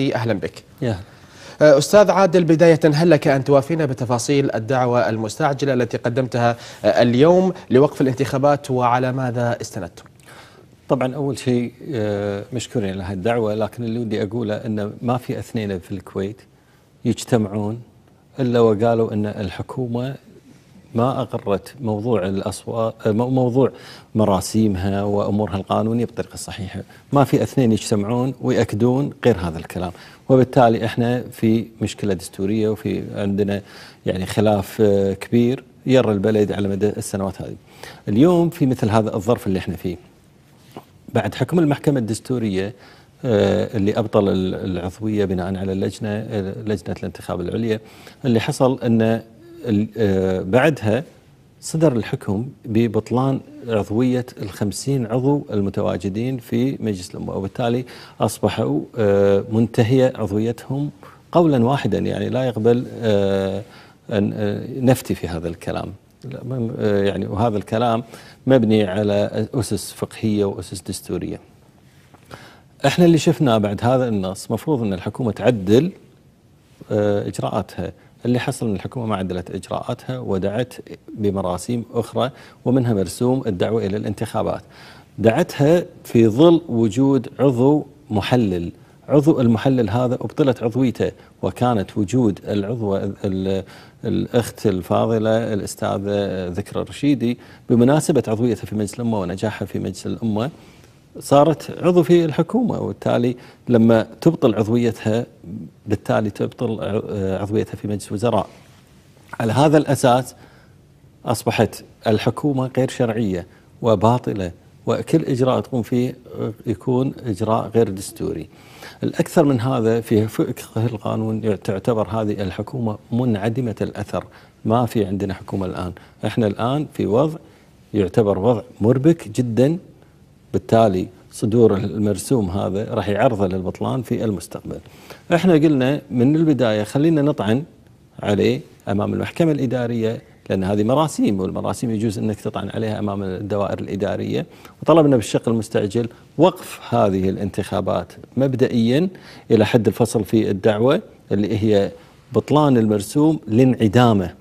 أهلا بك يا. آه، أستاذ عادل بداية هل لك أن توافينا بتفاصيل الدعوة المستعجلة التي قدمتها آه، اليوم لوقف الانتخابات وعلى ماذا استندتم؟ طبعا أول شيء آه، مشكورين على الدعوة لكن اللي ودي أقوله أن ما في أثنين في الكويت يجتمعون إلا وقالوا أن الحكومة ما أقرت موضوع الأصوات آه، موضوع مراسيمها وأمورها القانونية بالطريقة الصحيحة ما في اثنين يجتمعون ويأكدون غير هذا الكلام وبالتالي احنا في مشكلة دستورية وفي عندنا يعني خلاف آه، كبير يرى البلد على مدى السنوات هذه اليوم في مثل هذا الظرف اللي احنا فيه بعد حكم المحكمة الدستورية آه، اللي أبطل العضوية بناء على اللجنة لجنة الانتخاب العليا اللي حصل انه آه، بعدها صدر الحكم ببطلان عضوية الخمسين عضو المتواجدين في مجلس الأمة وبالتالي أصبحوا آه، منتهية عضويتهم قولا واحدا يعني لا يقبل آه، أن نفتي في هذا الكلام يعني وهذا الكلام مبني على أسس فقهية وأسس دستورية احنا اللي شفناه بعد هذا النص مفروض أن الحكومة تعدل إجراءاتها اللي حصل من الحكومة ما عدلت إجراءاتها ودعت بمراسيم أخرى ومنها مرسوم الدعوة إلى الانتخابات دعتها في ظل وجود عضو محلل عضو المحلل هذا أبطلت عضويته وكانت وجود العضو الأخت الفاضلة الأستاذة ذكرى الرشيدي بمناسبة عضويتها في مجلس الأمة ونجاحها في مجلس الأمة صارت عضو في الحكومة وبالتالي لما تبطل عضويتها بالتالي تبطل عضويتها في مجلس الوزراء على هذا الأساس أصبحت الحكومة غير شرعية وباطلة وكل إجراء تقوم فيه يكون إجراء غير دستوري الأكثر من هذا في فقه القانون تعتبر هذه الحكومة منعدمة الأثر ما في عندنا حكومة الآن إحنا الآن في وضع يعتبر وضع مربك جدا بالتالي صدور المرسوم هذا راح يعرضه للبطلان في المستقبل احنا قلنا من البداية خلينا نطعن عليه أمام المحكمة الإدارية لأن هذه مراسيم والمراسيم يجوز أنك تطعن عليها أمام الدوائر الإدارية وطلبنا بالشق المستعجل وقف هذه الانتخابات مبدئيا إلى حد الفصل في الدعوة اللي هي بطلان المرسوم لانعدامه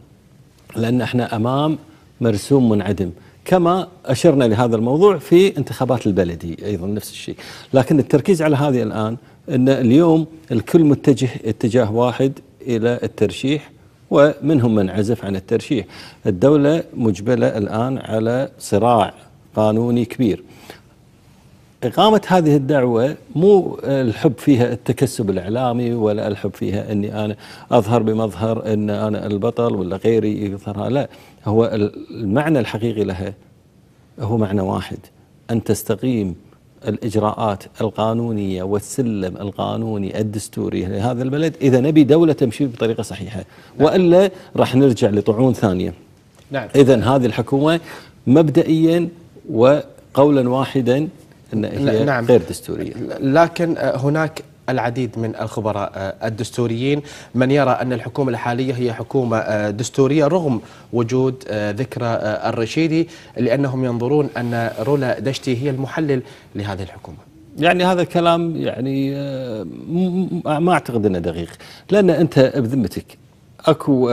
لأن احنا أمام مرسوم منعدم كما أشرنا لهذا الموضوع في انتخابات البلدي أيضا نفس الشيء لكن التركيز على هذه الآن أن اليوم الكل متجه اتجاه واحد إلى الترشيح ومنهم من عزف عن الترشيح الدولة مجبلة الآن على صراع قانوني كبير إقامة هذه الدعوة مو الحب فيها التكسب الإعلامي ولا الحب فيها أني أنا أظهر بمظهر أن أنا البطل ولا غيري يظهرها لا هو المعنى الحقيقي لها هو معنى واحد أن تستقيم الإجراءات القانونية والسلم القانوني الدستوري لهذا البلد إذا نبي دولة تمشي بطريقة صحيحة نعم. وإلا راح نرجع لطعون ثانية نعم. إذا هذه الحكومة مبدئيا وقولا واحدا أن هي نعم غير دستورية لكن هناك العديد من الخبراء آه، الدستوريين من يرى أن الحكومة الحالية هي حكومة آه، دستورية رغم وجود آه، ذكرى الرشيدي لأنهم ينظرون أن رولا دشتي هي المحلل لهذه الحكومة يعني هذا الكلام يعني ما اعتقد انه دقيق لان انت بذمتك اكو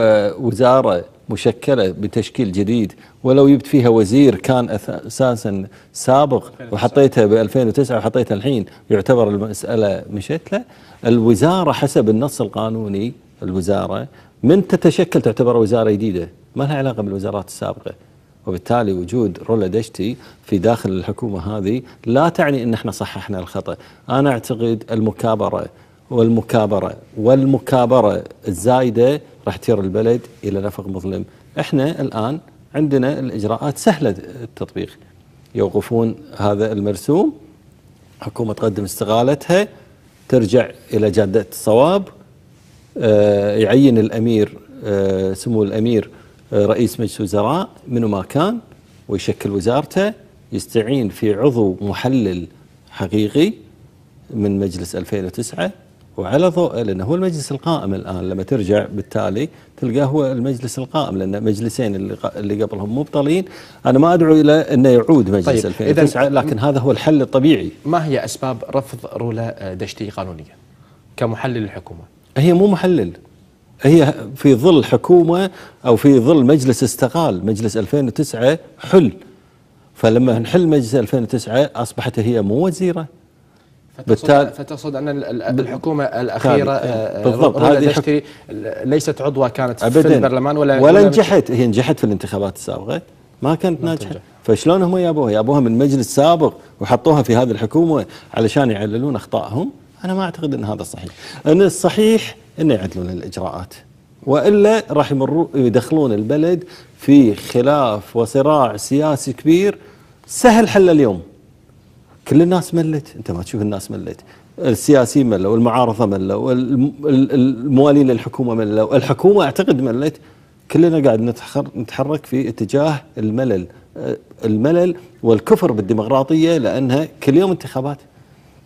وزاره مشكلة بتشكيل جديد ولو جبت فيها وزير كان أساسا سابق وحطيتها ب 2009 وحطيتها الحين يعتبر المسألة مشت الوزارة حسب النص القانوني الوزارة من تتشكل تعتبر وزارة جديدة ما لها علاقة بالوزارات السابقة وبالتالي وجود رولا دشتي في داخل الحكومة هذه لا تعني أن احنا صححنا الخطأ أنا أعتقد المكابرة والمكابرة والمكابرة الزايدة راح تير البلد الى نفق مظلم. احنا الان عندنا الاجراءات سهله التطبيق. يوقفون هذا المرسوم حكومه تقدم استقالتها ترجع الى جاده الصواب آه يعين الامير آه سمو الامير آه رئيس مجلس وزراء منو ما كان ويشكل وزارته يستعين في عضو محلل حقيقي من مجلس 2009 وعلى ضوء لأنه هو المجلس القائم الآن لما ترجع بالتالي تلقاه هو المجلس القائم لأن مجلسين اللي قبلهم مبطلين أنا ما أدعو إلى أنه يعود مجلس طيب 2009 لكن هذا هو الحل الطبيعي ما هي أسباب رفض رولا دشتي قانونيا كمحلل الحكومة هي مو محلل هي في ظل حكومة أو في ظل مجلس استقال مجلس 2009 حل فلما نحل مجلس 2009 أصبحت هي مو وزيرة فتقصد, فتقصد ان الحكومه الاخيره آه، آه، بالضبط هذه ليست عضوه كانت أبداً في البرلمان ولا ولا نجحت هي نجحت في الانتخابات السابقه ما كانت ناجحه فشلون هم يابوها؟ يابوها من مجلس سابق وحطوها في هذه الحكومه علشان يعللون اخطائهم؟ انا ما اعتقد ان هذا صحيح. ان الصحيح ان يعدلون الاجراءات والا راح يمروا يدخلون البلد في خلاف وصراع سياسي كبير سهل حله اليوم. كل الناس ملت انت ما تشوف الناس ملت السياسيين ملوا المعارضه ملوا الموالين للحكومه ملوا الحكومه اعتقد ملت كلنا قاعد نتحرك في اتجاه الملل الملل والكفر بالديمقراطيه لانها كل يوم انتخابات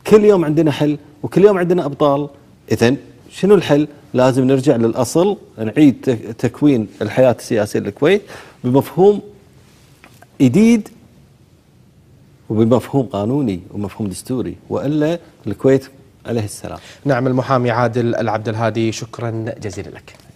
كل يوم عندنا حل وكل يوم عندنا ابطال اذا شنو الحل؟ لازم نرجع للاصل نعيد تكوين الحياه السياسيه للكويت بمفهوم جديد وبمفهوم قانوني ومفهوم دستوري والا الكويت عليه السلام. نعم المحامي عادل العبد الهادي شكرا جزيلا لك.